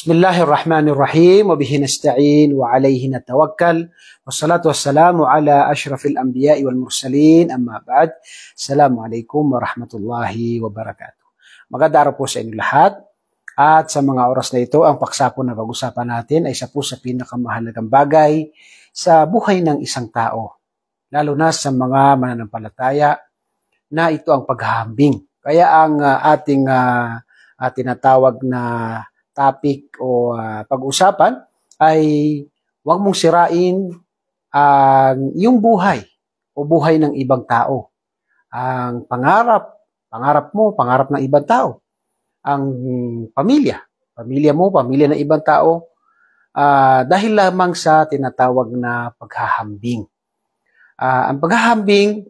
Bismillahirrahmanirrahim wa bihi nasta'in wa alayhi natawakkal wassalatu wassalamu ala ashrafil anbiya'i wal mursalin amma ba'd Assalamualaikum warahmatullahi wabarakatuh Maganda araw po sa inyo lahat at sa mga oras na ito ang paksa po na pag-usapan natin ay isa po sa pinakamahalagang bagay sa buhay ng isang tao lalo na sa mga mananampalataya na ito ang paghahambing kaya ang uh, ating uh, uh, tinatawag na topic o uh, pag-usapan ay huwag mong sirain ang uh, iyong buhay o buhay ng ibang tao. Ang pangarap, pangarap mo, pangarap ng ibang tao. Ang pamilya, pamilya mo, pamilya ng ibang tao, uh, dahil lamang sa tinatawag na paghahambing. Uh, ang paghahambing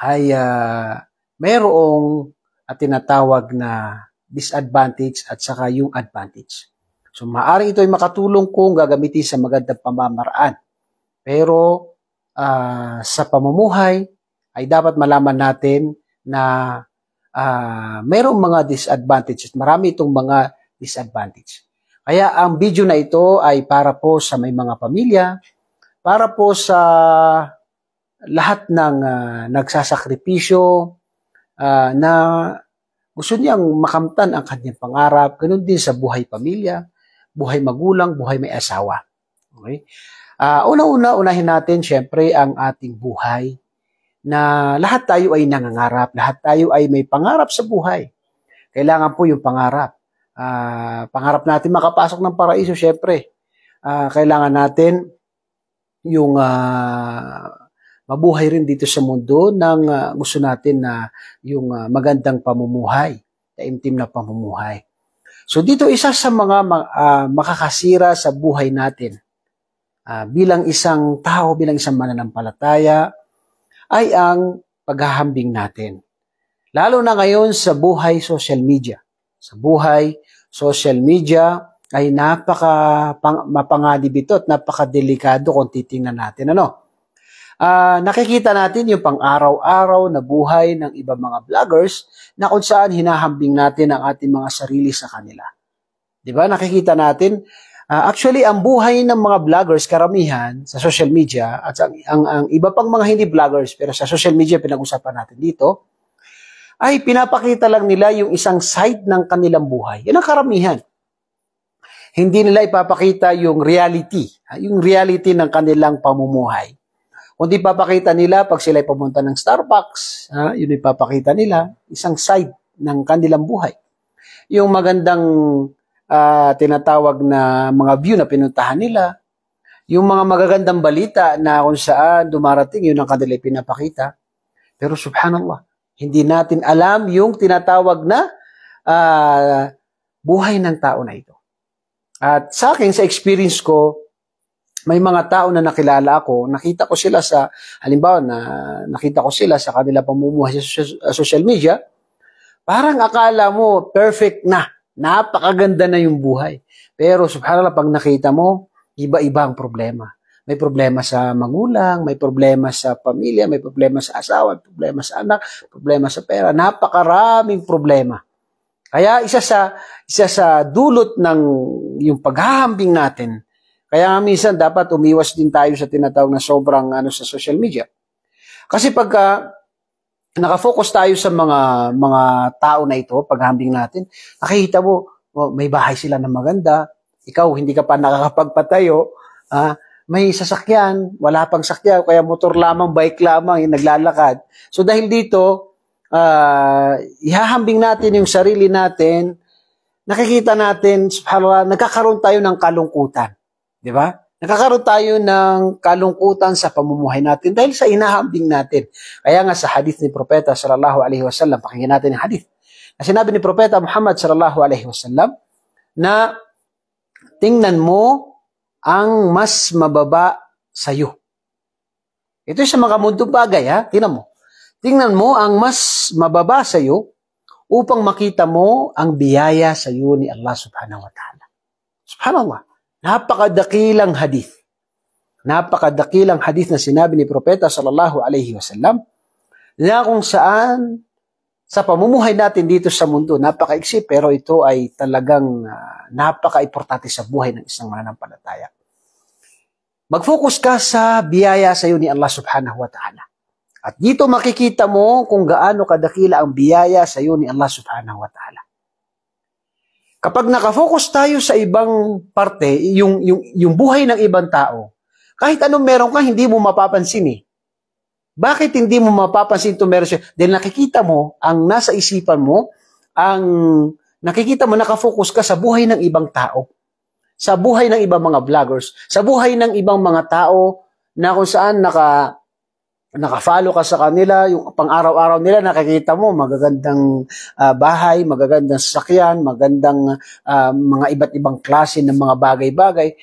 ay uh, mayroong at tinatawag na disadvantage at saka yung advantage. So maari ito ay makatulong kung gagamitin sa magandang pamamaraan. Pero uh, sa pamumuhay ay dapat malaman natin na uh, ah, mayroong mga disadvantages. Marami itong mga disadvantage. Kaya ang video na ito ay para po sa may mga pamilya, para po sa lahat ng uh, nagsasakripisyo uh, na gusto niyang makamtan ang kanyang pangarap, ganun din sa buhay pamilya, buhay magulang, buhay may asawa. Okay? Uh, Una-una, unahin natin syempre ang ating buhay na lahat tayo ay nangangarap, lahat tayo ay may pangarap sa buhay. Kailangan po yung pangarap. Uh, pangarap natin makapasok ng paraiso, syempre. Uh, kailangan natin yung uh, mabuhay rin dito sa mundo ng uh, gusto natin na yung uh, magandang pamumuhay, taimtim na pamumuhay. So dito isa sa mga uh, makakasira sa buhay natin uh, bilang isang tao, bilang isang mananampalataya ay ang paghahambing natin. Lalo na ngayon sa buhay social media. Sa buhay social media ay napaka pang, mapangadib ito at napakadelikado kung titingnan natin. Ano? uh, nakikita natin yung pang-araw-araw na buhay ng iba mga vloggers na kung saan hinahambing natin ang ating mga sarili sa kanila. Di ba? Nakikita natin, uh, actually ang buhay ng mga vloggers karamihan sa social media at ang, ang, ang iba pang mga hindi vloggers pero sa social media pinag-usapan natin dito, ay pinapakita lang nila yung isang side ng kanilang buhay. Yan ang karamihan hindi nila ipapakita yung reality, ah, yung reality ng kanilang pamumuhay. Kundi papakita nila pag sila'y pumunta ng Starbucks, ha, yun ipapakita nila, isang side ng kanilang buhay. Yung magandang uh, tinatawag na mga view na pinuntahan nila, yung mga magagandang balita na kung saan dumarating, yun ang kanila pinapakita. Pero subhanallah, hindi natin alam yung tinatawag na uh, buhay ng tao na ito. At sa akin, sa experience ko, may mga tao na nakilala ako, nakita ko sila sa, halimbawa na nakita ko sila sa kanila pamumuhay sa ah, social media, parang akala mo perfect na, napakaganda na yung buhay. Pero subhanallah, pag nakita mo, iba-iba ang problema. May problema sa magulang, may problema sa pamilya, may problema sa asawa, may problema sa anak, problema sa pera. Napakaraming problema. Kaya isa sa isa sa dulot ng yung paghahambing natin kaya minsan dapat umiwas din tayo sa tinatawag na sobrang ano sa social media. Kasi pagka nakafocus tayo sa mga mga tao na ito, paghambing natin, nakikita mo, oh, may bahay sila na maganda, ikaw hindi ka pa nakakapagpatayo, ah, may sasakyan, wala pang sakyan, kaya motor lamang, bike lamang, yung naglalakad. So dahil dito, uh, ihahambing natin yung sarili natin, nakikita natin, subhanallah, nagkakaroon tayo ng kalungkutan. Di ba? Nakakaroon tayo ng kalungkutan sa pamumuhay natin dahil sa inahambing natin. Kaya nga sa hadith ni Propeta sallallahu alaihi wasallam, pakinggan natin ang hadith. Na sinabi ni Propeta Muhammad sallallahu alaihi wasallam na tingnan mo ang mas mababa sa iyo. Ito sa mga mundong bagay ha, tingnan mo. Tingnan mo ang mas mababa sa iyo upang makita mo ang biyaya sa iyo ni Allah subhanahu wa ta'ala. Subhanallah. Napakadakilang hadith. Napakadakilang hadith na sinabi ni Propeta sallallahu alayhi wasallam na kung saan sa pamumuhay natin dito sa mundo, napakaiksi pero ito ay talagang uh, napaka-importante sa buhay ng isang mananampalataya. Mag-focus ka sa biyaya sa iyo ni Allah subhanahu wa ta'ala. At dito makikita mo kung gaano kadakila ang biyaya sa iyo ni Allah subhanahu wa ta'ala. Kapag nakafocus tayo sa ibang parte, yung, yung, yung buhay ng ibang tao, kahit anong meron ka, hindi mo mapapansin eh. Bakit hindi mo mapapansin ito meron siya? Dahil nakikita mo, ang nasa isipan mo, ang nakikita mo, nakafocus ka sa buhay ng ibang tao. Sa buhay ng ibang mga vloggers. Sa buhay ng ibang mga tao na kung saan naka, nakafollow ka sa kanila, yung pang-araw-araw nila nakikita mo magagandang uh, bahay, magagandang sasakyan, magagandang uh, ah, mga iba't ibang klase ng mga bagay-bagay.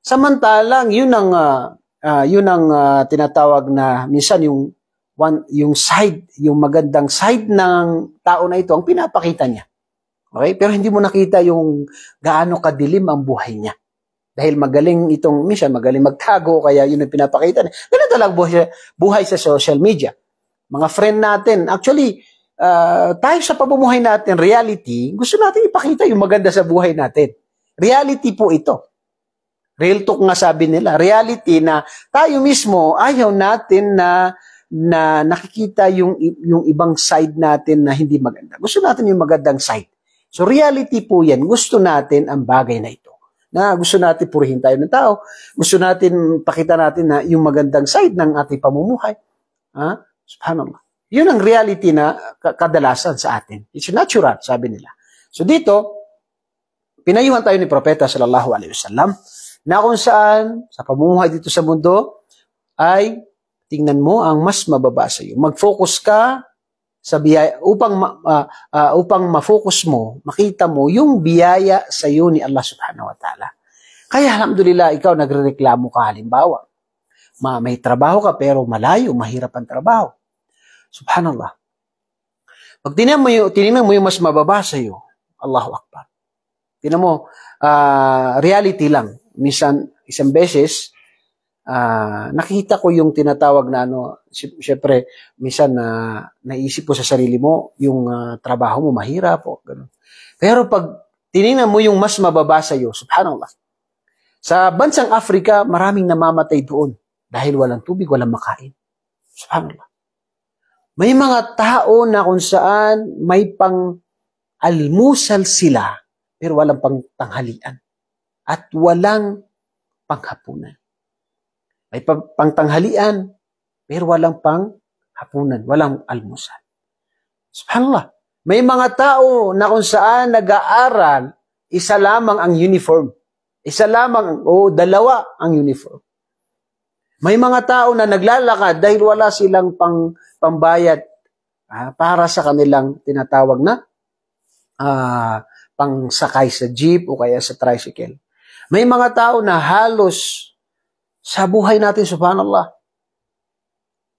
Samantalang yun ang uh, yun ang uh, tinatawag na minsan yung one yung side, yung magandang side ng tao na ito ang pinapakita niya. Okay? Pero hindi mo nakita yung gaano kadilim ang buhay niya. Dahil magaling itong, mission, magaling magtago, kaya yun ang pinapakita. Ganun talaga buhay, buhay sa social media. Mga friend natin, actually, uh, tayo sa pamumuhay natin, reality, gusto natin ipakita yung maganda sa buhay natin. Reality po ito. Real talk nga sabi nila, reality na tayo mismo ayaw natin na na nakikita yung yung ibang side natin na hindi maganda. Gusto natin yung magandang side. So reality po 'yan. Gusto natin ang bagay na ito na gusto natin purihin tayo ng tao. Gusto natin, pakita natin na yung magandang side ng ating pamumuhay. Ha? Subhanallah. Yun ang reality na kadalasan sa atin. It's natural, sabi nila. So dito, pinayuhan tayo ni Propeta sallallahu alaihi wasallam na kung saan sa pamumuhay dito sa mundo ay tingnan mo ang mas mababa sa iyo. Mag-focus ka sa biyaya upang uh, uh, upang ma-focus mo, makita mo yung biyaya sa iyo ni Allah Subhanahu wa Ta'ala. Kaya alhamdulillah ikaw nagrereklamo ka halimbawa. Ma, may trabaho ka pero malayo, mahirap ang trabaho. Subhanallah. Pag tinan mo yung, tinan mo yung mas mababa sa iyo, Allahu Akbar. Tinan mo, uh, reality lang. Minsan, isang beses, uh, nakita ko yung tinatawag na ano, syempre, minsan na naisip ko sa sarili mo, yung uh, trabaho mo mahirap o ganun. Pero pag tiningnan mo yung mas mababa sa iyo, subhanallah. Sa bansang Africa, maraming namamatay doon dahil walang tubig, walang makain. Subhanallah. May mga tao na kung saan may pang almusal sila pero walang pang tanghalian at walang panghapunan. May pangtanghalian, pero walang pang hapunan, walang almusal. Subhanallah. May mga tao na kung saan nag-aaral, isa lamang ang uniform. Isa lamang o dalawa ang uniform. May mga tao na naglalakad dahil wala silang pang, pambayad ah, para sa kanilang tinatawag na ah, pangsakay sa jeep o kaya sa tricycle. May mga tao na halos sa buhay natin, subhanallah.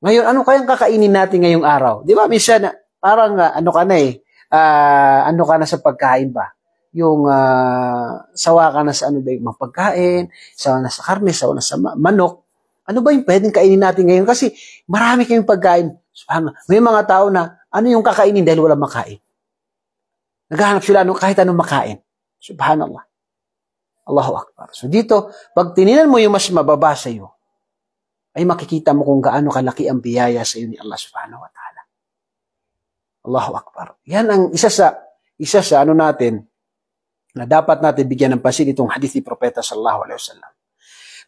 Ngayon, ano kayang kakainin natin ngayong araw? Di ba, minsan, parang uh, ano ka na eh, uh, ano ka na sa pagkain ba? Yung uh, sawa ka na sa ano ba yung pagkain, sawa na sa karne, sawa na sa manok. Ano ba yung pwedeng kainin natin ngayon? Kasi marami kayong pagkain. Subhanallah. May mga tao na, ano yung kakainin dahil wala makain? Naghahanap sila ng kahit anong makain. Subhanallah. Allahu Akbar. So dito, pag tininan mo yung mas mababa sa iyo, ay makikita mo kung gaano kalaki ang biyaya sa iyo ni Allah Subhanahu wa Ta'ala. Allahu Akbar. Yan ang isa sa isa sa ano natin na dapat natin bigyan ng pansin itong hadith ni Propeta sallallahu alaihi wasallam.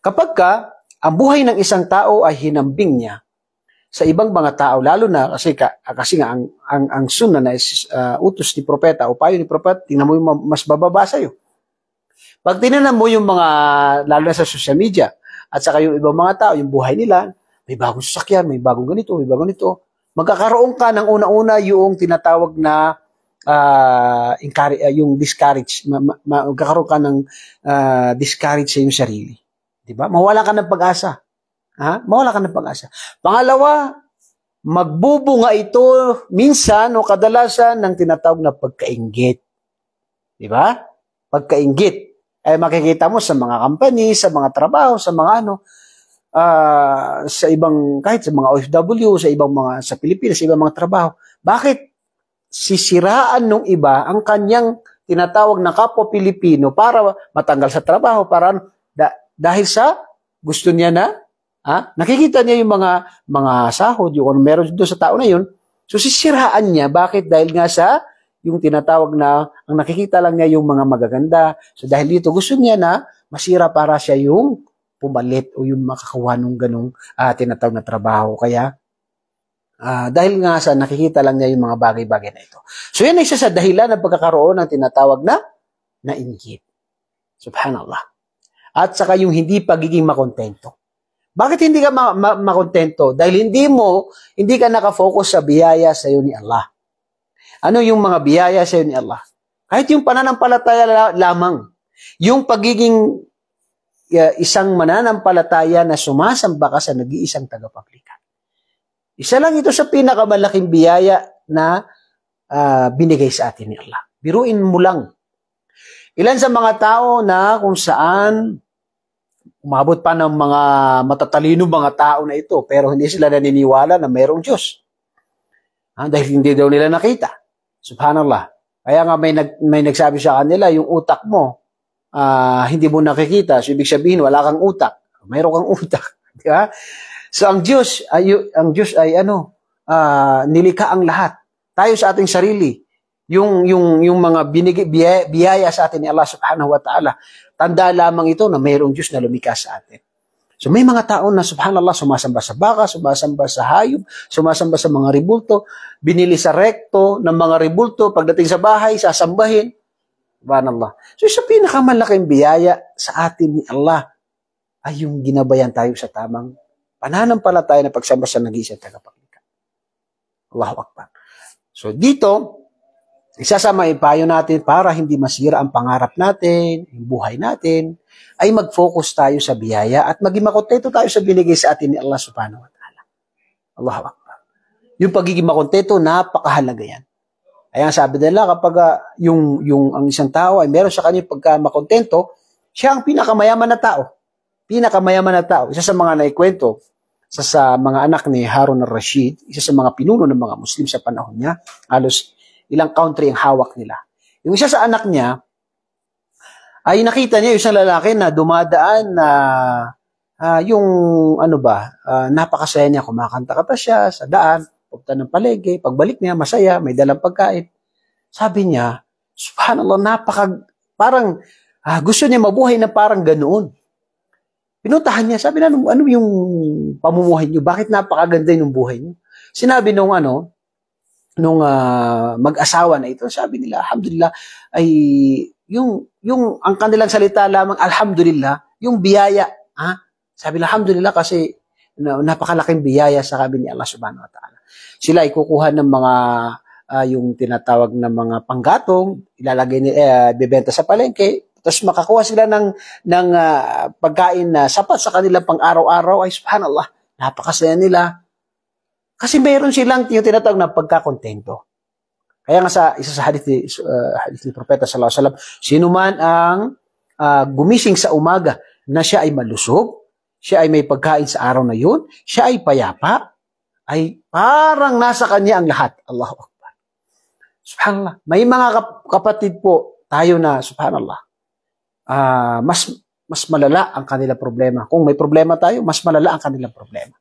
Kapag ka ang buhay ng isang tao ay hinambing niya sa ibang mga tao lalo na kasi ka, kasi nga ang ang, ang sunna na is, uh, utos ni propeta o payo ni propeta tingnan mo yung mas bababa sa iyo pag tinanan mo yung mga, lalo na sa social media, at saka yung ibang mga tao, yung buhay nila, may bagong sasakyan, may bagong ganito, may bagong ganito, magkakaroon ka ng una-una yung tinatawag na uh, uh, yung discourage, ma- ma- magkakaroon ka ng uh, discourage sa iyong sarili. 'Di ba? Mawala ka ng pag-asa. Ha? Mawala ka ng pag-asa. Pangalawa, magbubunga ito minsan o kadalasan ng tinatawag na pagkaingit. 'Di ba? Pagkainggit. Eh makikita mo sa mga company, sa mga trabaho, sa mga ano, uh, sa ibang, kahit sa mga OFW, sa ibang mga, sa Pilipinas, sa ibang mga trabaho. Bakit sisiraan nung iba ang kanyang tinatawag na kapwa Pilipino para matanggal sa trabaho, para ano? da, dahil sa gusto niya na, ha? nakikita niya yung mga, mga sahod, yung meron doon sa tao na yun, so sisiraan niya, bakit? Dahil nga sa yung tinatawag na ang nakikita lang niya yung mga magaganda. So dahil dito gusto niya na masira para siya yung pumalit o yung makakuha ng ganung uh, ah, tinatawag na trabaho. Kaya Uh, dahil nga sa nakikita lang niya yung mga bagay-bagay na ito. So yan ay isa sa dahilan ng pagkakaroon ng tinatawag na nainggit. Subhanallah. At saka yung hindi pagiging makontento. Bakit hindi ka ma- ma- makontento? Dahil hindi mo, hindi ka nakafocus sa biyaya sa iyo ni Allah. Ano yung mga biyaya sa ni Allah? Kahit yung pananampalataya lamang. Yung pagiging uh, isang mananampalataya na sumasamba ka sa nag-iisang tagapaglikat. Isa lang ito sa pinakamalaking biyaya na uh, binigay sa atin ni Allah. Biruin mo lang. Ilan sa mga tao na kung saan umabot pa ng mga matatalino mga tao na ito pero hindi sila naniniwala na mayroong Diyos. Ha? Ah, dahil hindi daw nila nakita. Subhanallah. Kaya nga may, nag, may nagsabi sa kanila, yung utak mo, uh, hindi mo nakikita. So, ibig sabihin, wala kang utak. Mayroon kang utak. Di ba? So, ang Diyos, ay, ang Diyos ay ano, uh, ah, nilika ang lahat. Tayo sa ating sarili, yung, yung, yung mga binigay, biyaya, biyaya sa atin ni Allah subhanahu wa ta'ala, tanda lamang ito na mayroong Diyos na lumika sa atin. So may mga tao na subhanallah sumasamba sa baka, sumasamba sa hayop, sumasamba sa mga ribulto, binili sa rekto ng mga ribulto, pagdating sa bahay, sasambahin. Subhanallah. So sa pinakamalaking biyaya sa atin ni Allah ay yung ginabayan tayo sa tamang pananampalataya na pagsamba sa nag-iisang tagapaglikha. Allahu Akbar. So dito, isa sa maipayo natin para hindi masira ang pangarap natin, yung buhay natin, ay mag-focus tayo sa biyaya at maging makontento tayo sa binigay sa atin ni Allah subhanahu wa ta'ala. Allahu Akbar. Yung pagiging makontento, napakahalaga yan. Ayan, sabi nila, kapag uh, yung, yung ang isang tao ay meron sa kanya pagka makontento, siya ang pinakamayaman na tao. Pinakamayaman na tao. Isa sa mga naikwento sa, sa mga anak ni Harun al-Rashid, isa sa mga pinuno ng mga Muslim sa panahon niya, halos ilang country ang hawak nila. Yung isa sa anak niya, ay nakita niya yung isang lalaki na dumadaan na uh, yung ano ba, uh, napakasaya niya, kumakanta ka pa siya sa daan, punta ng palengke, pagbalik niya, masaya, may dalang pagkain. Sabi niya, subhanallah, napaka, parang uh, gusto niya mabuhay na parang ganoon. Pinuntahan niya, sabi na, ano, ano yung pamumuhay niyo? Bakit napakaganda yung buhay niyo? Sinabi nung ano, nung uh, mag-asawa na ito, sabi nila, alhamdulillah, ay yung, yung ang kanilang salita lamang, alhamdulillah, yung biyaya, ha? Sabi nila, alhamdulillah kasi na, napakalaking biyaya sa kami ni Allah subhanahu wa ta'ala. Sila ay kukuha ng mga, uh, yung tinatawag na mga panggatong, ilalagay, ni, uh, eh, bibenta sa palengke, tapos makakuha sila ng, ng uh, pagkain na sapat sa kanilang pang-araw-araw, ay subhanallah, napakasaya nila, kasi meron silang yung tinatawag na pagkakontento. Kaya nga sa isa sa hadith ni, uh, hadith ni Propeta sallallahu alaihi wasallam, sino man ang uh, gumising sa umaga na siya ay malusog, siya ay may pagkain sa araw na yun, siya ay payapa, ay parang nasa kanya ang lahat. Allahu Akbar. Subhanallah. May mga kap- kapatid po tayo na, subhanallah, uh, mas mas malala ang kanilang problema. Kung may problema tayo, mas malala ang kanilang problema.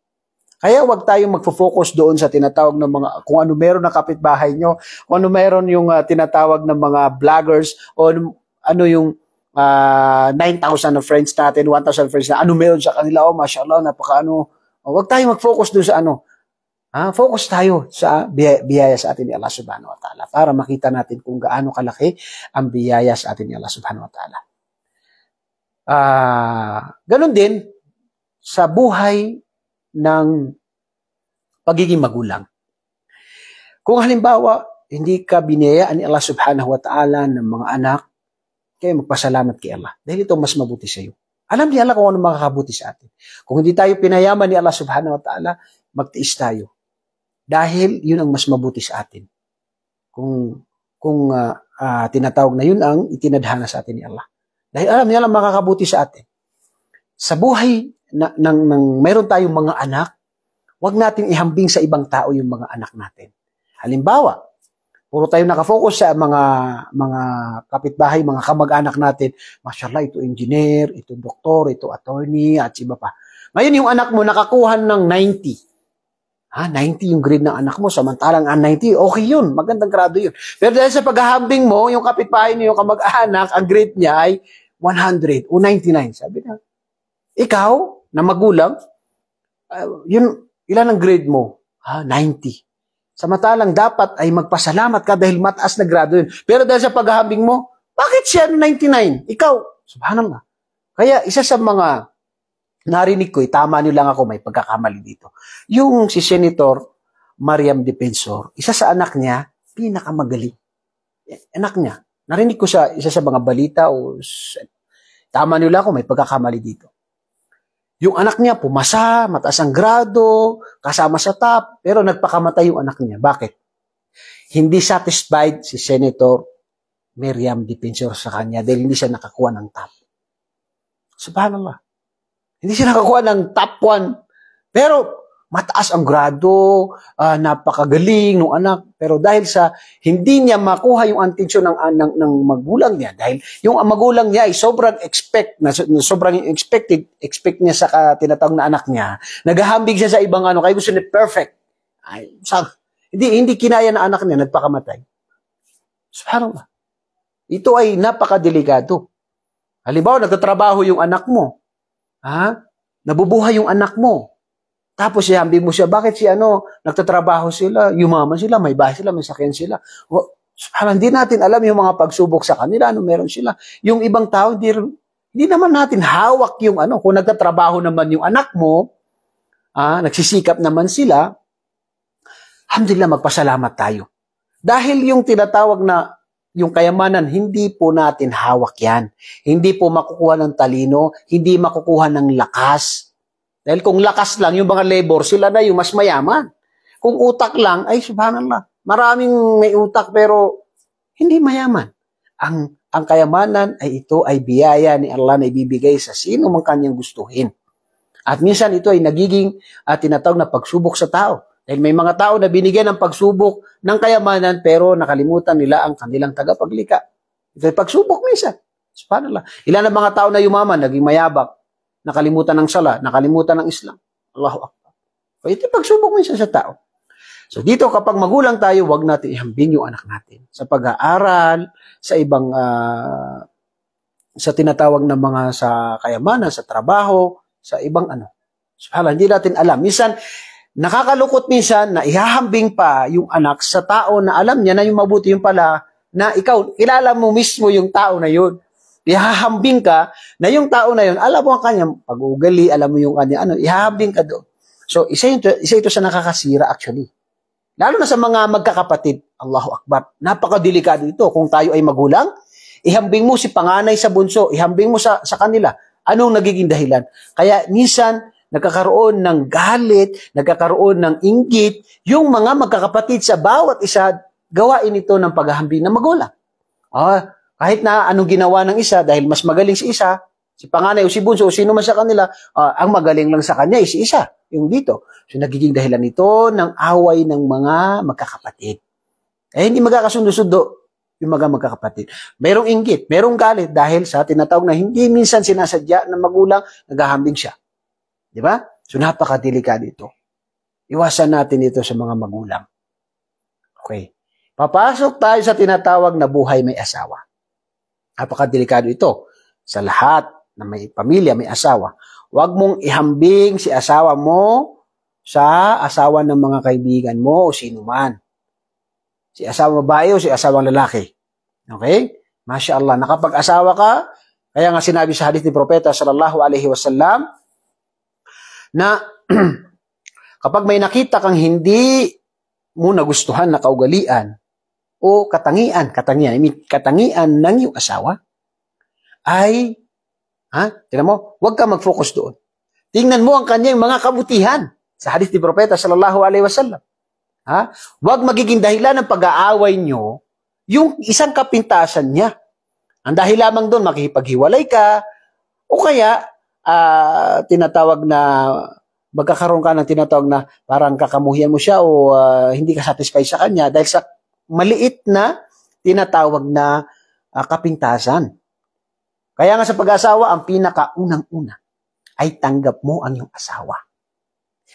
Kaya wag tayong magfo-focus doon sa tinatawag ng mga kung ano meron ng kapitbahay nyo, kung ano meron yung uh, tinatawag ng mga vloggers o ano, ano yung uh, 9,000 na friends natin, 1,000 friends na ano meron sa kanila, oh mashallah, napaka ano. Oh, wag tayong mag-focus doon sa ano. Ah, Focus tayo sa biyaya, sa atin ni Allah subhanahu wa ta'ala para makita natin kung gaano kalaki ang biyaya sa atin ni Allah subhanahu wa ta'ala. Ah, ganun din, sa buhay ng pagiging magulang. Kung halimbawa, hindi ka biniyayaan ni Allah subhanahu wa ta'ala ng mga anak, kaya magpasalamat kay Allah. Dahil ito mas mabuti sa iyo. Alam ni Allah kung ano makakabuti sa atin. Kung hindi tayo pinayaman ni Allah subhanahu wa ta'ala, magtiis tayo. Dahil yun ang mas mabuti sa atin. Kung kung uh, uh, tinatawag na yun ang itinadhana sa atin ni Allah. Dahil alam niya lang makakabuti sa atin. Sa buhay na, ng, ng meron tayong mga anak, huwag natin ihambing sa ibang tao yung mga anak natin. Halimbawa, puro tayo nakafocus sa mga mga kapitbahay, mga kamag-anak natin. Mashallah, ito engineer, ito doktor, ito attorney, at iba pa. Ngayon yung anak mo nakakuha ng 90. Ha, 90 yung grade ng anak mo, samantalang ang ah, 90, okay yun, magandang grado yun. Pero dahil sa paghahambing mo, yung kapitbahay niyo, yung kamag-anak, ang grade niya ay 100 o 99. Sabi na, ikaw, na magulang, uh, yun, ilan ang grade mo? Ah, 90. Samantalang dapat ay magpasalamat ka dahil mataas na grado yun. Pero dahil sa paghahambing mo, bakit siya 99? Ikaw, subhanallah. Kaya isa sa mga narinig ko, eh, tama niyo lang ako, may pagkakamali dito. Yung si Senator Mariam Defensor, isa sa anak niya, pinakamagaling. Eh, anak niya. Narinig ko sa isa sa mga balita o tama niyo lang ako, may pagkakamali dito. Yung anak niya pumasa, mataas ang grado, kasama sa top, pero nagpakamatay yung anak niya. Bakit? Hindi satisfied si Senator Miriam Defensor sa kanya dahil hindi siya nakakuha ng top. Subhanallah. Hindi siya nakakuha ng top 1. Pero mataas ang grado, uh, napakagaling ng anak. Pero dahil sa hindi niya makuha yung atensyon ng, ah, ng, ng magulang niya, dahil yung magulang niya ay sobrang expect, na, na sobrang expected, expect niya sa uh, tinatawag na anak niya, naghahambig siya sa ibang ano, kaya gusto niya perfect. Ay, sa, hindi, hindi kinaya na anak niya, nagpakamatay. Subhanallah. Ito ay napakadelikado. Halimbawa, nagtatrabaho yung anak mo. Ha? Nabubuhay yung anak mo tapos siyambi mo siya, bakit si ano, nagtatrabaho sila, yumaman sila, may bahay sila, may sakyan sila. O, hindi natin alam yung mga pagsubok sa kanila, ano meron sila. Yung ibang tao, hindi, hindi naman natin hawak yung ano, kung nagtatrabaho naman yung anak mo, ah, nagsisikap naman sila, alhamdulillah, magpasalamat tayo. Dahil yung tinatawag na yung kayamanan, hindi po natin hawak yan. Hindi po makukuha ng talino, hindi makukuha ng lakas, dahil kung lakas lang yung mga labor, sila na yung mas mayaman. Kung utak lang, ay subhanallah, maraming may utak pero hindi mayaman. Ang, ang kayamanan ay ito ay biyaya ni Allah na ibibigay sa sino mang kanyang gustuhin. At minsan ito ay nagiging at ah, tinatawag na pagsubok sa tao. Dahil may mga tao na binigyan ng pagsubok ng kayamanan pero nakalimutan nila ang kanilang tagapaglika. Ito ay pagsubok minsan. Subhanallah. Ilan ang mga tao na yumaman, naging mayabak, nakalimutan ng sala, nakalimutan ng Islam. Allahu Akbar. So, ito pagsubok minsan sa tao. So dito kapag magulang tayo, wag natin ihambing yung anak natin sa pag-aaral, sa ibang uh, sa tinatawag na mga sa kayamanan, sa trabaho, sa ibang ano. Subhanallah, hindi natin alam. Minsan, nakakalukot minsan na ihahambing pa yung anak sa tao na alam niya na yung mabuti yung pala na ikaw, kilala mo mismo yung tao na yun ihahambing ka na yung tao na yun, alam mo ang kanyang pag-uugali, alam mo yung kanya, ano, ihahambing ka doon. So, isa yung, isa ito sa nakakasira actually. Lalo na sa mga magkakapatid, Allahu Akbar, napakadelikado ito. Kung tayo ay magulang, ihambing mo si panganay sa bunso, ihambing mo sa, sa kanila, anong nagiging dahilan? Kaya minsan, nagkakaroon ng galit, nagkakaroon ng inggit, yung mga magkakapatid sa bawat isa, gawain ito ng paghahambing ng magulang. Ah, kahit na anong ginawa ng isa, dahil mas magaling si isa, si panganay o si bunso o sino man sa kanila, uh, ang magaling lang sa kanya ay si isa, yung dito. So nagiging dahilan ito ng away ng mga magkakapatid. Eh hindi magkakasundo-sundo yung mga magkakapatid. Merong inggit, merong galit dahil sa tinatawag na hindi minsan sinasadya ng magulang, naghahambing siya. Di ba? So napakadelikado ito. Iwasan natin ito sa mga magulang. Okay. Papasok tayo sa tinatawag na buhay may asawa. Napakadelikado ito sa lahat na may pamilya, may asawa. Huwag mong ihambing si asawa mo sa asawa ng mga kaibigan mo o sino man. Si asawa babae o si asawang lalaki. Okay? Masya Allah, nakapag-asawa ka, kaya nga sinabi sa hadith ni Propeta sallallahu alaihi wasallam na kapag may nakita kang hindi mo nagustuhan na kaugalian, o katangian, katangian, I mean, katangian ng iyong asawa, ay, ha, tignan mo, huwag ka mag-focus doon. Tingnan mo ang kanyang mga kabutihan sa hadith ni Propeta sallallahu alaihi wasallam. Ha? Huwag magiging dahilan ng pag-aaway nyo yung isang kapintasan niya. Ang dahil lamang doon, makikipaghiwalay ka, o kaya, uh, tinatawag na, magkakaroon ka ng tinatawag na parang kakamuhian mo siya o uh, hindi ka satisfied sa kanya dahil sa maliit na tinatawag na uh, kapintasan. Kaya nga sa pag-asawa, ang pinakaunang-una ay tanggap mo ang iyong asawa.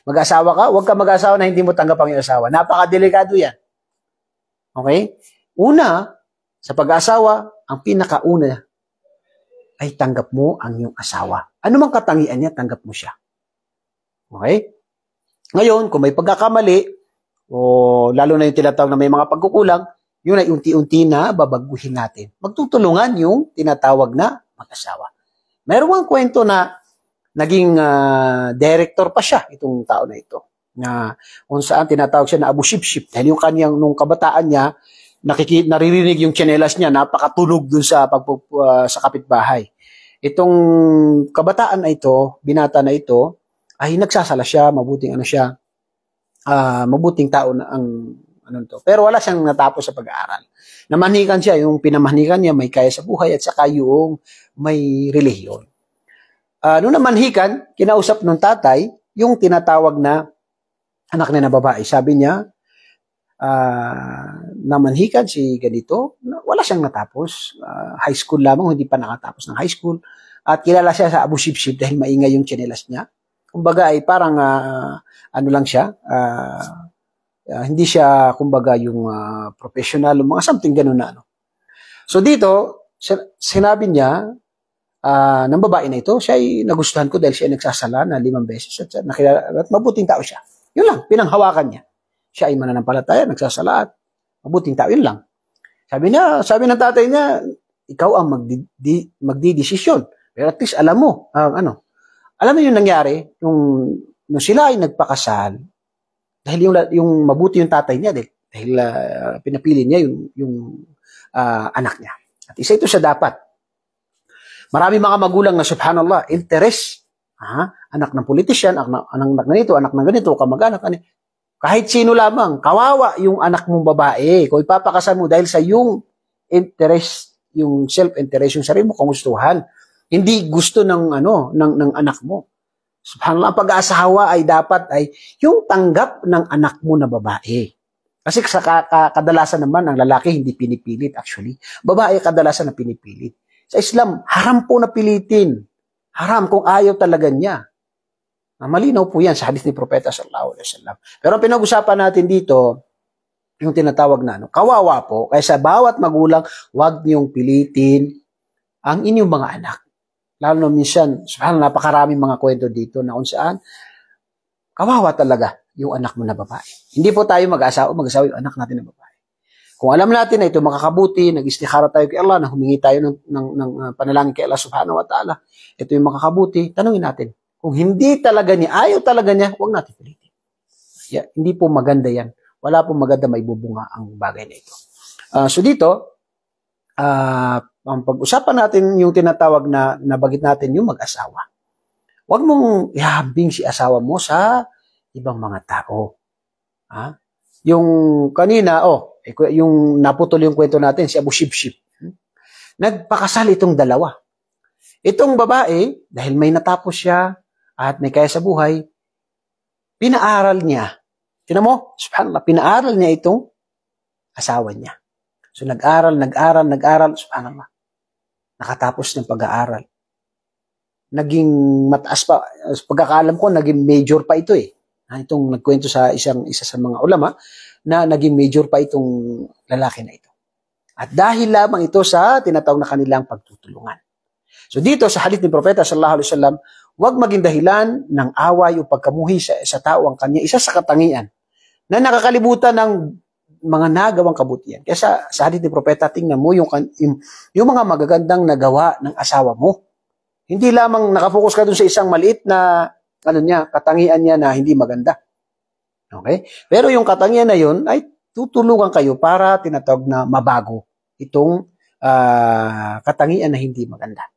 Mag-asawa ka, huwag ka mag-asawa na hindi mo tanggap ang iyong asawa. Napakadelikado yan. Okay? Una, sa pag-asawa, ang pinakauna ay tanggap mo ang iyong asawa. Ano mang katangian niya, tanggap mo siya. Okay? Ngayon, kung may pagkakamali, o lalo na yung tinatawag na may mga pagkukulang, yun ay unti-unti na babaguhin natin. Magtutulungan yung tinatawag na mag-asawa. Meron ang kwento na naging uh, director pa siya itong tao na ito. Na kung saan tinatawag siya na Abu Shipship. Dahil yung kanyang nung kabataan niya, nakiki, naririnig yung chanelas niya, napakatulog dun sa, pag, uh, ah, sa kapitbahay. Itong kabataan na ito, binata na ito, ay nagsasala siya, mabuting ano siya, uh, mabuting tao na ang ano to. Pero wala siyang natapos sa pag-aaral. Namanikan siya, yung pinamanikan niya may kaya sa buhay at saka yung may relihiyon. Uh, nung namanhikan, kinausap ng tatay yung tinatawag na anak niya na babae. Sabi niya, uh, namanhikan si ganito, wala siyang natapos. Uh, high school lamang, hindi pa nakatapos ng high school. At kilala siya sa Abu Shibshib dahil maingay yung chinelas niya kumbaga ay parang uh, ano lang siya, uh, uh, hindi siya kumbaga yung uh, professional, mga something ganun na ano. So dito, sinabi niya uh, ng babae na ito, siya ay nagustuhan ko dahil siya ay nagsasala na limang beses at, nakilala, at mabuting tao siya. Yun lang, pinanghawakan niya. Siya ay mananampalataya, nagsasala at mabuting tao, yun lang. Sabi niya, sabi ng tatay niya, ikaw ang magdi, magdidesisyon. Pero at least alam mo, uh, ano, alam mo yung nangyari? Nung, nung sila ay nagpakasal, dahil yung, yung mabuti yung tatay niya, dahil, dahil uh, pinapili niya yung, yung uh, anak niya. At isa ito siya dapat. Marami mga magulang na subhanallah, interest. Ha? Ah, anak ng politisyan, anak, anak na ito, anak ng ganito, kamag-anak. Ano, kahit sino lamang, kawawa yung anak mong babae. Kung ipapakasal mo dahil sa yung interest, yung self-interest, yung sarili mo, kung gustuhan. Hindi gusto ng ano ng ng anak mo. Subhanallah, ang pag-aasawa ay dapat ay yung tanggap ng anak mo na babae. Kasi sa kadalasan naman, ang lalaki hindi pinipilit actually. Babae kadalasan na pinipilit. Sa Islam, haram po na pilitin. Haram kung ayaw talaga niya. Ah, malinaw po yan sa hadith ni Propeta sallallahu alaihi wasallam. Pero pinag-usapan natin dito, yung tinatawag na ano, kawawa po, kaysa bawat magulang, huwag niyong pilitin ang inyong mga anak. Lalo na minsan, subhanallah, napakaraming mga kwento dito na kung saan, kawawa talaga yung anak mo na babae. Hindi po tayo mag-asawa, mag-asawa yung anak natin na babae. Kung alam natin na ito makakabuti, nag-istikhara tayo kay Allah, na humingi tayo ng, ng, ng uh, panalangin kay Allah subhanahu wa ta'ala, ito yung makakabuti, tanungin natin. Kung hindi talaga niya, ayaw talaga niya, huwag natin pilitin. Yeah, hindi po maganda yan. Wala pong maganda may bubunga ang bagay na ito. Uh, so dito, uh, ang pag-usapan natin yung tinatawag na nabagit natin yung mag-asawa. Huwag mong ihambing si asawa mo sa ibang mga tao. Ha? Yung kanina, oh, eh, yung naputol yung kwento natin, si Abu Shibshib. Hmm? Nagpakasal itong dalawa. Itong babae, dahil may natapos siya at may kaya sa buhay, pinaaral niya. Tinan mo, subhanallah, pinaaral niya itong asawa niya. So nag-aral, nag-aral, nag-aral, subhanallah nakatapos ng pag-aaral. Naging mataas pa, pagkakaalam ko, naging major pa ito eh. Ah, itong nagkwento sa isang isa sa mga ulama ah, na naging major pa itong lalaki na ito. At dahil lamang ito sa tinatawag na kanilang pagtutulungan. So dito sa halip ni Propeta sallallahu alaihi wasallam, huwag maging dahilan ng away o pagkamuhi sa, sa tao ang kanya isa sa katangian na nakakalibutan ng mga nagawang kabutihan. Kaysa sa, sa hadith ni Propeta, tingnan mo yung, yung, yung mga magagandang nagawa ng asawa mo. Hindi lamang nakafocus ka dun sa isang maliit na ano niya, katangian niya na hindi maganda. Okay? Pero yung katangian na yun ay tutulungan kayo para tinatawag na mabago itong uh, katangian na hindi maganda.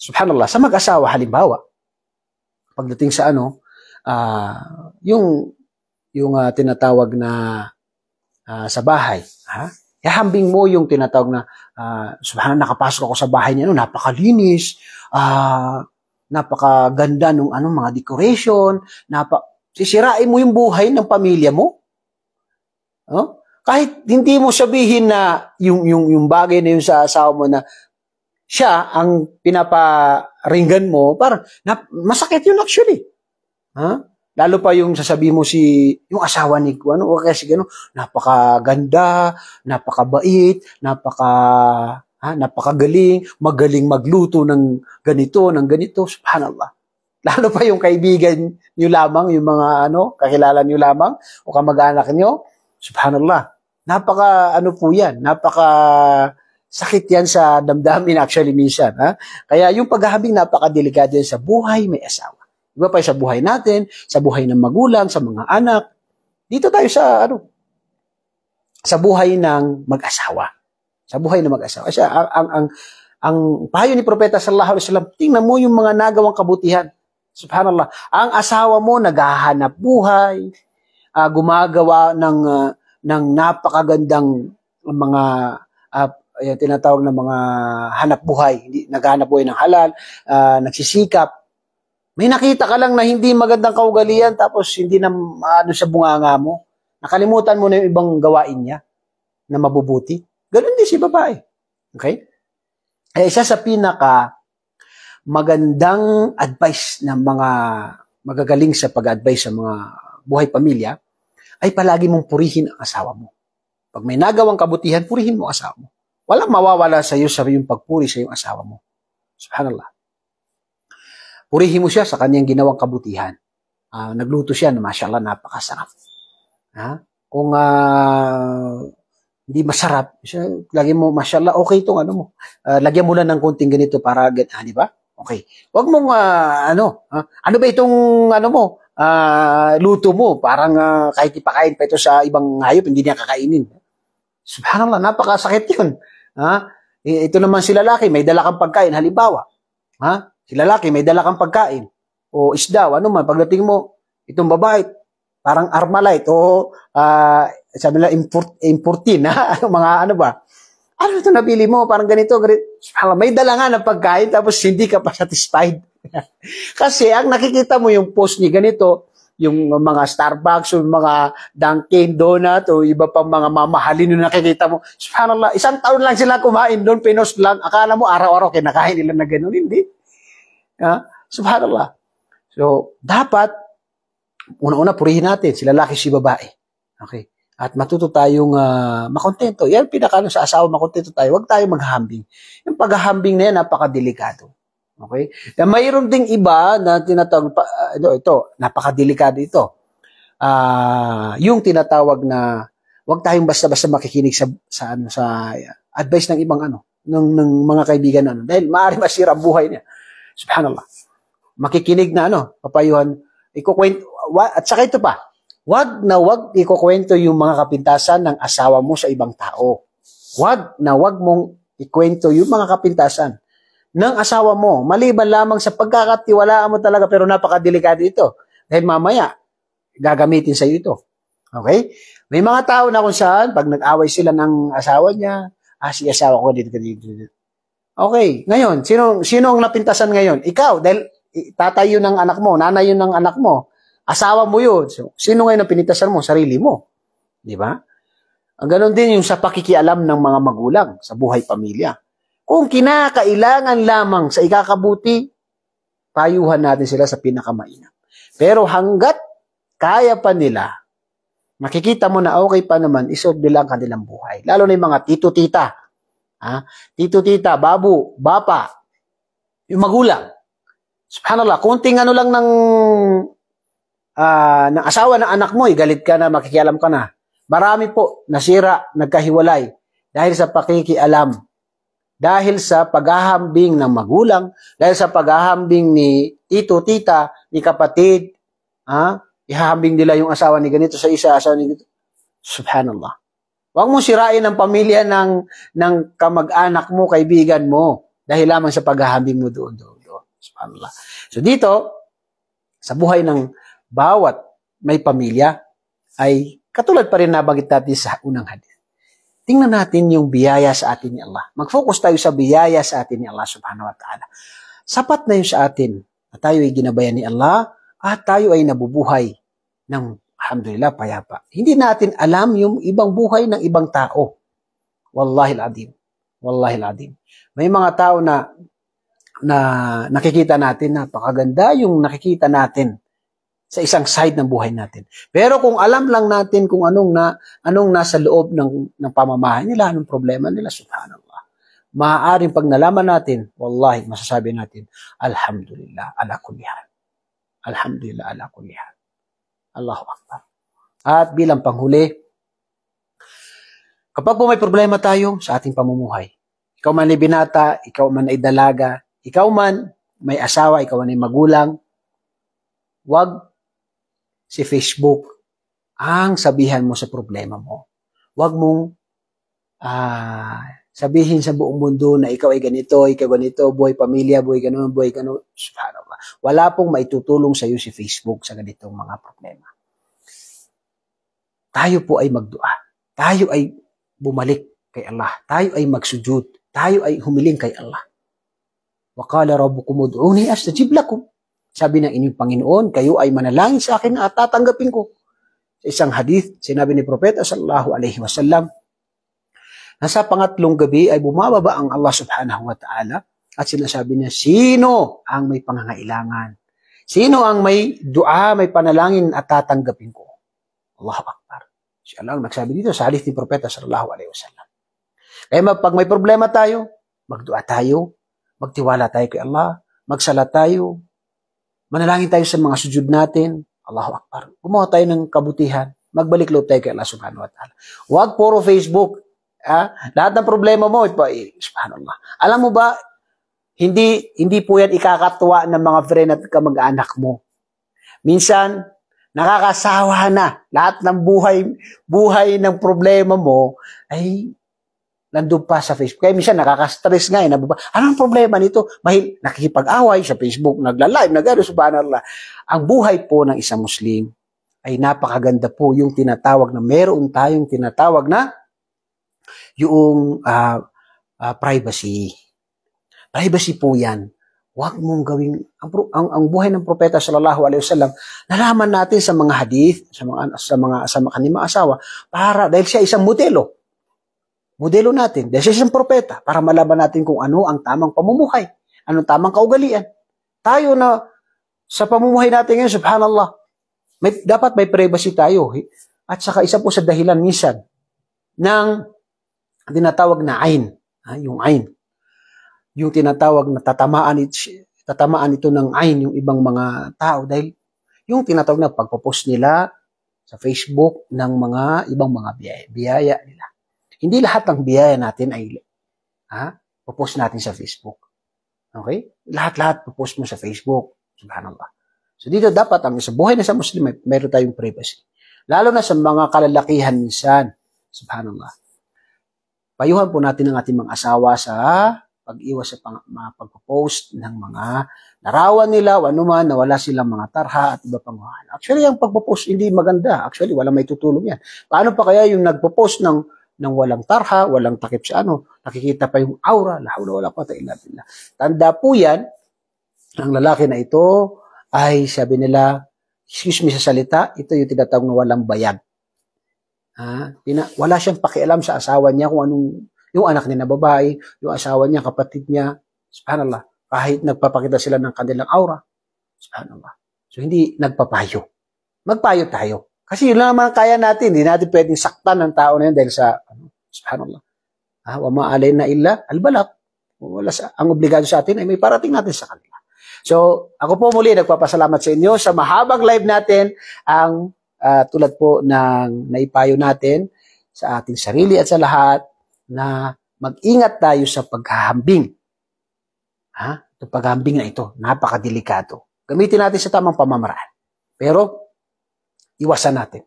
Subhanallah, sa mag-asawa halimbawa, pagdating sa ano, uh, yung yung uh, tinatawag na Ah, sa bahay. Ha? Yahambing mo yung tinatawag na, uh, ah, subhanan, nakapasok ako sa bahay niya, no? napakalinis, uh, napakaganda nung ano, mga decoration, napa, sisirain mo yung buhay ng pamilya mo. No? Kahit hindi mo sabihin na yung, yung, yung bagay na yung sa asawa mo na siya ang pinaparinggan mo, parang na, masakit yun actually. Ha? Huh? Lalo pa yung sasabi mo si, yung asawa ni, ano, o kaya si gano, napakaganda, napakabait, napaka, ha, napakagaling, magaling magluto ng ganito, ng ganito, subhanallah. Lalo pa yung kaibigan niyo lamang, yung mga ano, kakilala niyo lamang, o kamag-anak niyo, subhanallah. Napaka, ano po yan, napaka, sakit yan sa damdamin actually minsan. Ha? Kaya yung paghahabing napakadelikado yan sa buhay may asawa. Iba pa sa buhay natin, sa buhay ng magulang, sa mga anak. Dito tayo sa ano? Sa buhay ng mag-asawa. Sa buhay ng mag-asawa. Siya ang ang ang, ang payo ni propeta sallallahu alaihi wasallam, tingnan mo yung mga nagawang kabutihan. Subhanallah. Ang asawa mo naghahanap buhay, uh, gumagawa ng uh, ng napakagandang mga uh, tinatawag na mga hanap buhay, hindi naghahanap buhay ng halal, uh, nagsisikap may nakita ka lang na hindi magandang kaugalian tapos hindi na ano sa bunganga mo. Nakalimutan mo na yung ibang gawain niya na mabubuti. Ganun din si babae. Okay? Kaya eh, isa sa pinaka magandang advice ng mga magagaling sa pag-advise sa mga buhay pamilya ay palagi mong purihin ang asawa mo. Pag may nagawang kabutihan, purihin mo ang asawa mo. Walang mawawala sa iyo sa iyong pagpuri sa iyong asawa mo. Subhanallah. Purihin mo siya sa kanyang ginawang kabutihan. Uh, nagluto siya, mashallah, napakasarap. Ha? Kung uh, hindi masarap, siya, lagi mo, mashallah, okay itong ano mo. Uh, lagyan mo lang ng konting ganito para, ah, di ba? Okay. Huwag mong, uh, ano, uh, ano ba itong, ano mo, uh, luto mo, parang uh, kahit ipakain pa ito sa ibang hayop, hindi niya kakainin. Subhanallah, napakasakit yun. Ha? Ito naman si lalaki, may dala pagkain, halimbawa. Ha? Si lalaki, may dala kang pagkain. O isda, o ano man. Pagdating mo, itong babae, parang armalite o uh, sabi nila import, importin, ha? Ah, mga ano ba? Ano ito nabili mo? Parang ganito, ganito. May dala nga ng pagkain tapos hindi ka pa satisfied. Kasi ang nakikita mo yung post ni ganito, yung mga Starbucks, yung mga Dunkin' Donut, o iba pang mga mamahalin yung nakikita mo. Subhanallah, isang taon lang sila kumain doon, pinost lang. Akala mo araw-araw kinakain nila na gano'n. Hindi. Uh, subhanallah. So, dapat, una-una purihin natin, sila laki si babae. Okay? At matuto tayong uh, makontento. Yan pinakano sa asawa, makontento tayo. Huwag tayong maghambing. Yung paghahambing na yan, napakadelikado. Okay? Na mayroon ding iba na tinatawag, uh, ah, ito, ano, ito, napakadelikado ito. Uh, yung tinatawag na huwag tayong basta-basta makikinig sa sa ano sa advice ng ibang ano ng ng mga kaibigan ano dahil maaari masira buhay niya. Subhanallah. Makikinig na ano, papayuhan. Ikukwento, wa, at saka ito pa, wag na wag ikukwento yung mga kapintasan ng asawa mo sa ibang tao. Wag na wag mong ikwento yung mga kapintasan ng asawa mo, maliban lamang sa pagkakatiwalaan mo talaga, pero napakadelikado ito. Dahil mamaya, gagamitin sa iyo ito. Okay? May mga tao na kung saan, pag nag-away sila ng asawa niya, ah, si asawa ko, dito, dito, dito, Okay, ngayon, sino, sino ang napintasan ngayon? Ikaw, dahil tatay yun ng anak mo, nanay yun ng anak mo, asawa mo yun. So, sino ngayon ang pinitasan mo? Sarili mo. Di ba? Ang ganun din yung sa pakikialam ng mga magulang sa buhay pamilya. Kung kinakailangan lamang sa ikakabuti, payuhan natin sila sa pinakamainam. Pero hanggat kaya pa nila, makikita mo na okay pa naman, isolve nila ang kanilang buhay. Lalo na yung mga tito-tita Ha? Tito, tita, babu, bapa, yung magulang. Subhanallah, konting ano lang ng, uh, ng asawa ng anak mo, eh, galit ka na, makikialam ka na. Marami po nasira, nagkahiwalay dahil sa pakikialam, dahil sa paghahambing ng magulang, dahil sa paghahambing ni tito, tita, ni kapatid, ha? ihahambing nila yung asawa ni ganito sa isa, asawa ni ganito. Subhanallah. Huwag mo sirain ang pamilya ng, ng kamag-anak mo, kaibigan mo, dahil lamang sa paghahambing mo doon, doon, doon. Subhanallah. So dito, sa buhay ng bawat may pamilya, ay katulad pa rin nabanggit natin sa unang hadith. Tingnan natin yung biyaya sa atin ni Allah. Mag-focus tayo sa biyaya sa atin ni Allah subhanahu wa ta'ala. Sapat na yun sa atin na tayo ay ginabayan ni Allah at tayo ay nabubuhay ng alhamdulillah, payapa. Hindi natin alam yung ibang buhay ng ibang tao. Wallahi adim. Wallahi adim. May mga tao na na nakikita natin, napakaganda yung nakikita natin sa isang side ng buhay natin. Pero kung alam lang natin kung anong na anong nasa loob ng ng pamamahay nila, anong problema nila, subhanallah. Maaaring pag nalaman natin, wallahi masasabi natin, alhamdulillah ala kulli hal. Alhamdulillah ala kulli hal. Allahu Akbar. At bilang panghuli, kapag po may problema tayo sa ating pamumuhay, ikaw man ay binata, ikaw man ay dalaga, ikaw man may asawa, ikaw man ay magulang, wag si Facebook ang sabihan mo sa problema mo. Wag mong uh, sabihin sa buong mundo na ikaw ay ganito, ikaw ganito, boy, pamilya, boy, ganun, boy, ganun. Subhanallah wala pong maitutulong sa iyo si Facebook sa ganitong mga problema. Tayo po ay magdua. Tayo ay bumalik kay Allah. Tayo ay magsujud. Tayo ay humiling kay Allah. Wa qala rabbukum ud'uni astajib lakum. Sabi ng inyong Panginoon, kayo ay manalangin sa akin at tatanggapin ko. Sa isang hadith, sinabi ni Propeta sallallahu alaihi wasallam, Nasa pangatlong gabi ay bumababa ang Allah subhanahu wa ta'ala at sinasabi niya, sino ang may pangangailangan? Sino ang may dua, may panalangin at tatanggapin ko? Allahu Akbar. Siya ang nagsabi dito sa hadith ni Propeta sallallahu alaihi wasallam. Kaya pag may problema tayo, magdua tayo, magtiwala tayo kay Allah, magsala tayo, manalangin tayo sa mga sujud natin, Allahu Akbar. Gumawa tayo ng kabutihan, magbalik loob tayo kay Allah subhanahu wa ta'ala. Huwag puro Facebook. Ah, Lahat ng problema mo, eh, subhanallah. Alam mo ba, hindi, hindi po yan ikakatuwa ng mga friend at kamag-anak mo. Minsan, nakakasawa na. Lahat ng buhay, buhay ng problema mo ay nandun pa sa Facebook. Kaya minsan nakaka-stress nga eh. Nababa. Anong problema nito? Bahil nakikipag-away sa Facebook, nagla-live, nag-ano, subhanallah. Ang buhay po ng isang Muslim ay napakaganda po yung tinatawag na meron tayong tinatawag na yung uh, uh, privacy. Privacy po yan. Huwag mong gawing, ang, ang, ang buhay ng propeta sallallahu alaihi wasallam, nalaman natin sa mga hadith, sa mga, sa mga, sa mga kanima asawa, para, dahil siya isang modelo. Modelo natin, dahil siya isang propeta, para malaman natin kung ano ang tamang pamumuhay, anong tamang kaugalian. Tayo na, sa pamumuhay natin ngayon, subhanallah, may, dapat may privacy tayo. At saka isa po sa dahilan minsan ng tinatawag na ain, ha, yung ain yung tinatawag na tatamaan, it, tatamaan ito ng ain yung ibang mga tao dahil yung tinatawag na pagpo-post nila sa Facebook ng mga ibang mga biyaya, biyaya nila. Hindi lahat ng biyaya natin ay ha, po-post natin sa Facebook. Okay? Lahat-lahat po-post mo sa Facebook. Subhanallah. So dito dapat ang sa buhay na sa Muslim may meron tayong privacy. Lalo na sa mga kalalakihan minsan. Subhanallah. Payuhan po natin ang ating mga asawa sa pag-iwas sa mga pagpo-post ng mga larawan nila o anuman na wala silang mga tarha at iba pang mga. Actually, ang pagpo-post hindi maganda. Actually, wala may tutulong yan. Paano pa kaya yung nagpo-post ng ng walang tarha, walang takip sa ano, nakikita pa yung aura, la hawla wala quwwata illa billah. Tanda po yan, ang lalaki na ito ay sabi nila, excuse me sa salita, ito yung tinatawag na walang bayag. Ha? Ah, pina, wala siyang pakialam sa asawa niya kung anong yung anak niya na babae, yung asawa niya, kapatid niya, subhanallah, kahit nagpapakita sila ng kanilang aura, subhanallah. So hindi nagpapayo. Magpayo tayo. Kasi yun lang ang kaya natin, hindi natin pwedeng saktan ng tao na yun dahil sa, ano, subhanallah. Ah, wa maalay na illa albalak. Wala sa, ang obligado sa atin ay may parating natin sa kanila. So, ako po muli nagpapasalamat sa inyo sa mahabang live natin ang uh, tulad po ng naipayo natin sa ating sarili at sa lahat na mag-ingat tayo sa paghahambing. Ha? Ito paghahambing na ito, napakadelikado. Gamitin natin sa tamang pamamaraan. Pero, iwasan natin.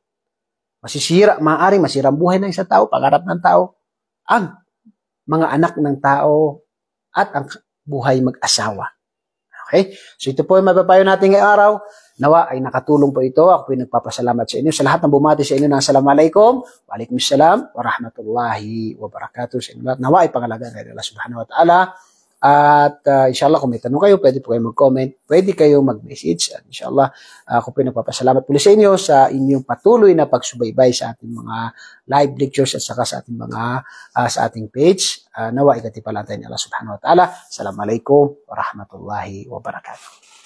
Masisira, maaaring masira buhay ng isang tao, pangarap ng tao, ang mga anak ng tao, at ang buhay mag-asawa. Okay? So ito po ay mapapayo natin ngayong araw. Nawa ay nakatulong po ito. Ako po ay nagpapasalamat sa inyo. Sa lahat ng bumati sa inyo ng Assalamualaikum, Waalaikumsalam, Warahmatullahi Wabarakatuh. Sa inyo Nawa ay pangalagaan ng Allah Subhanahu Wa Ta'ala. At uh, inshallah kung may tanong kayo, pwede po kayo mag-comment, pwede kayo mag-message. At inshallah ako po ay nagpapasalamat po sa inyo sa inyong patuloy na pagsubaybay sa ating mga live lectures at saka sa ating mga uh, sa ating page. Uh, nawa tayo ni Allah Subhanahu wa Ta'ala. Assalamualaikum warahmatullahi wabarakatuh.